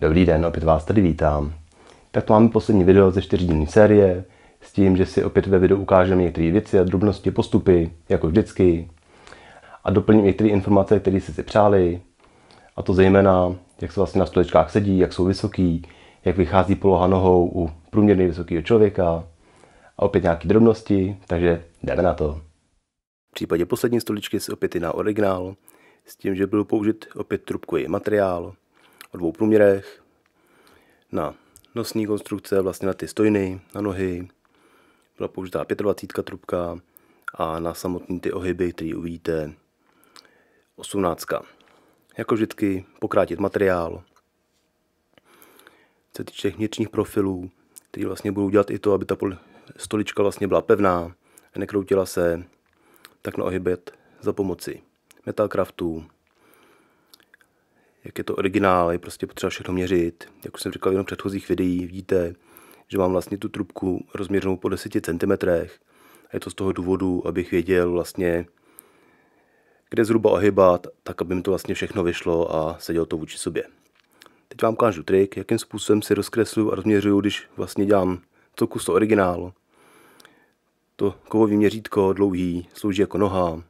Dobrý den, opět vás tady vítám. Tak to máme poslední video ze čtyřdílní série s tím, že si opět ve videu ukážeme některé věci a drobnosti, postupy, jako vždycky. A doplním některé informace, které jste si přáli. A to zejména, jak se vlastně na stolečkách sedí, jak jsou vysoký, jak vychází poloha nohou u průměrně vysokého člověka. A opět nějaké drobnosti, takže jdeme na to. V případě poslední stoličky se opět na originál, s tím, že byl použit opět trubkový materiál, o dvou průměrech, na nosní konstrukce, vlastně na ty stojny, na nohy. Byla použitá 25 trubka a na samotný ty ohyby, který uvidíte, 18. Jako vždycky pokrátit materiál. Co se týče vnitřních profilů, který vlastně budou dělat i to, aby ta stolička vlastně byla pevná a nekroutila se, tak na ohyby za pomoci Metalcraftu, jak je to originál, je prostě potřeba všechno měřit. Jak už jsem říkal v jenom předchozích videí, vidíte, že mám vlastně tu trubku rozměřenou po 10 cm. A je to z toho důvodu, abych věděl vlastně, kde zhruba ohybat, tak aby mi to vlastně všechno vyšlo a sedělo to vůči sobě. Teď vám ukážu trik, jakým způsobem si rozkresluju a rozměřuju, když vlastně dělám co kus to originál. To kovový měřítko dlouhý slouží jako noha.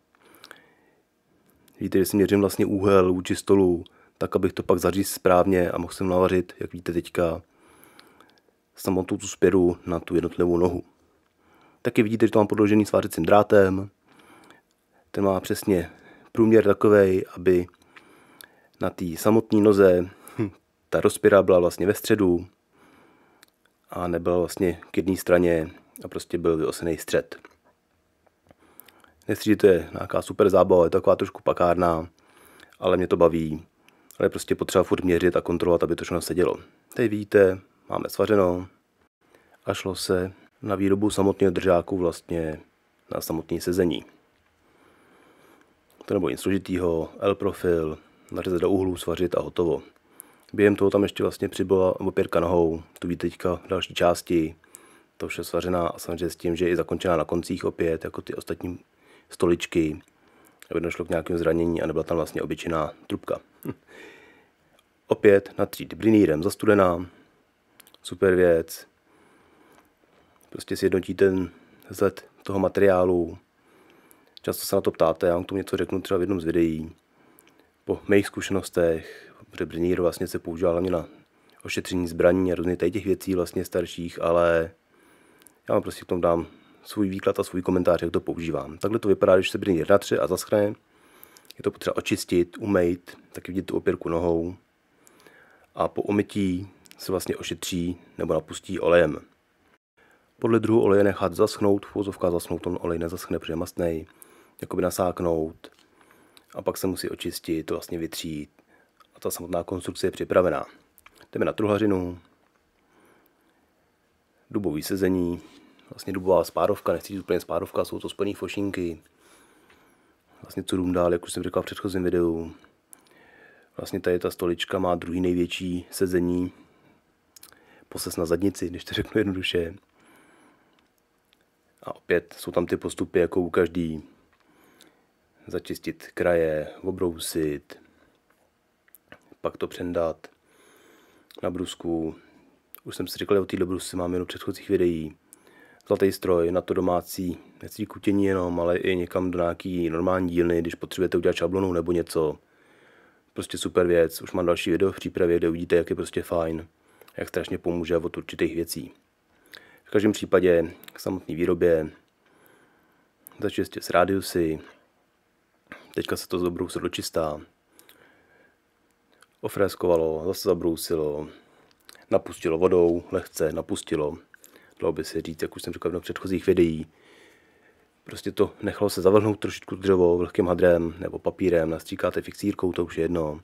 Víte, že si měřím vlastně úhel vůči stolu, tak abych to pak zaříst správně a mohl jsem navařit, jak víte teďka, samotnou tu spěru na tu jednotlivou nohu. Taky vidíte, že to mám podložený svářecím drátem. Ten má přesně průměr takový, aby na té samotné noze hm, ta rozpěra byla vlastně ve středu a nebyla vlastně k jedné straně a prostě byl vyosený střed. Nechci, že to je nějaká super zábava, je taková trošku pakárná, ale mě to baví ale prostě potřeba furt měřit a kontrolovat, aby to všechno sedělo. Tady vidíte, máme svařeno a šlo se na výrobu samotného držáku vlastně na samotné sezení. To nebo nic složitýho, L-profil, nařezat do úhlu, svařit a hotovo. Během toho tam ještě vlastně přibyla opěrka nohou, tu vidíte teďka v další části, to vše svařená a samozřejmě s tím, že je i zakončená na koncích opět, jako ty ostatní stoličky, aby došlo k nějakému zranění a nebyla tam vlastně obyčejná trubka. Hm. Opět natřít brinýrem zastudená, super věc. Prostě sjednotí ten vzhled toho materiálu. Často se na to ptáte, já vám k tomu něco řeknu třeba v jednom z videí. Po mých zkušenostech, protože brinýr vlastně se používá hlavně na ošetření zbraní a různých těch věcí vlastně starších, ale já vám prostě k tomu dám svůj výklad a svůj komentář, jak to používám. Takhle to vypadá, když se brýlí na tři a zaschne. Je to potřeba očistit, umýt, taky vidět tu opěrku nohou. A po omytí se vlastně ošetří nebo napustí olejem. Podle druhu oleje nechat zaschnout, v zasnout, zaschnout, ten olej nezaschne, protože je mastnej, by nasáknout a pak se musí očistit, to vlastně vytřít a ta samotná konstrukce je připravená. Jdeme na truhařinu, dubový sezení, vlastně dubová spárovka, nechci říct úplně spárovka, jsou to spojené fošinky. Vlastně co dům dál, jak už jsem říkal v předchozím videu. Vlastně tady ta stolička má druhý největší sezení. Poses na zadnici, když to řeknu jednoduše. A opět jsou tam ty postupy jako u každý. Začistit kraje, obrousit, pak to přendat na brusku. Už jsem si říkal, o téhle brusce mám jenom předchozích videí zlatý stroj na to domácí necí kutění jenom, ale i někam do nějaký normální dílny, když potřebujete udělat šablonu nebo něco. Prostě super věc, už mám další video v přípravě, kde uvidíte, jak je prostě fajn, jak strašně pomůže od určitých věcí. V každém případě k samotné výrobě začistě s rádiusy, teďka se to zabrousilo do čistá, ofreskovalo, zase zabrousilo, napustilo vodou, lehce napustilo, dalo by se říct, jak už jsem říkal v předchozích videí. Prostě to nechalo se zavrhnout trošičku dřevo vlhkým hadrem nebo papírem, nastříkáte fixírkou, to už je jedno.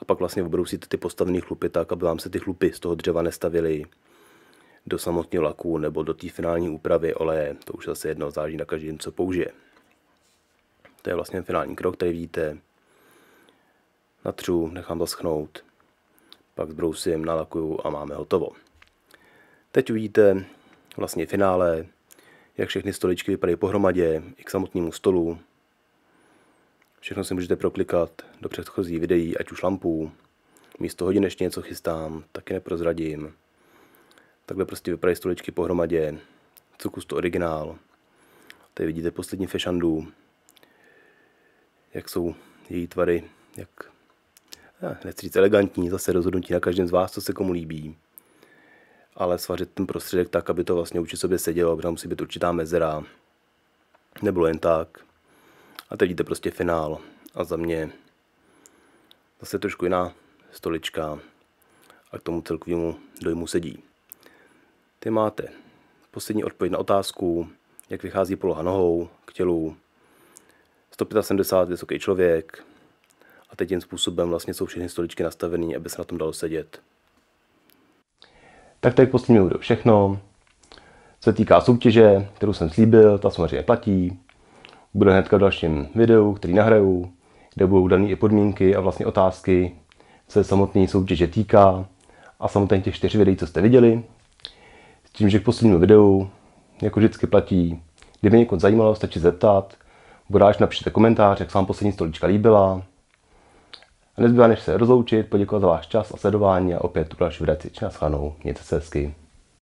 A pak vlastně obrousíte ty postavené chlupy tak, aby vám se ty chlupy z toho dřeva nestavily do samotného laku nebo do té finální úpravy oleje. To už zase jedno, záleží na každém, co použije. To je vlastně finální krok, který vidíte. Natřu, nechám zaschnout, pak zbrousím, nalakuju a máme hotovo. Teď uvidíte, vlastně finále, jak všechny stoličky vypadají pohromadě, i k samotnému stolu. Všechno si můžete proklikat do předchozí videí, ať už lampů. Místo hodin ještě něco chystám, taky neprozradím. Takhle prostě vypadají stoličky pohromadě. Cukus to originál. Tady vidíte poslední fešandu. Jak jsou její tvary, jak eh, nechci říct elegantní, zase rozhodnutí na každém z vás, co se komu líbí ale svařit ten prostředek tak, aby to vlastně uči sobě sedělo, aby tam musí být určitá mezera. Nebylo jen tak. A teď jde prostě finál. A za mě zase trošku jiná stolička a k tomu celkovému dojmu sedí. Ty máte poslední odpověď na otázku, jak vychází poloha nohou k tělu, 175 vysoký člověk a teď tím způsobem vlastně jsou všechny stoličky nastavené, aby se na tom dalo sedět. Tak teď je k videu všechno. Co se týká soutěže, kterou jsem slíbil, ta samozřejmě platí. Bude hnedka v dalším videu, který nahraju, kde budou dané i podmínky a vlastně otázky, co se samotné soutěže týká a samotně těch čtyři videí, co jste viděli. S tím, že k poslednímu videu, jako vždycky platí, kdyby mě někoho zajímalo, stačí zeptat, budáš napíšete komentář, jak se vám poslední stolička líbila, a Nezbývá než se rozloučit, poděkovat za váš čas a sledování a opět u další vrací. Čas, Hanou, mějte se hezky.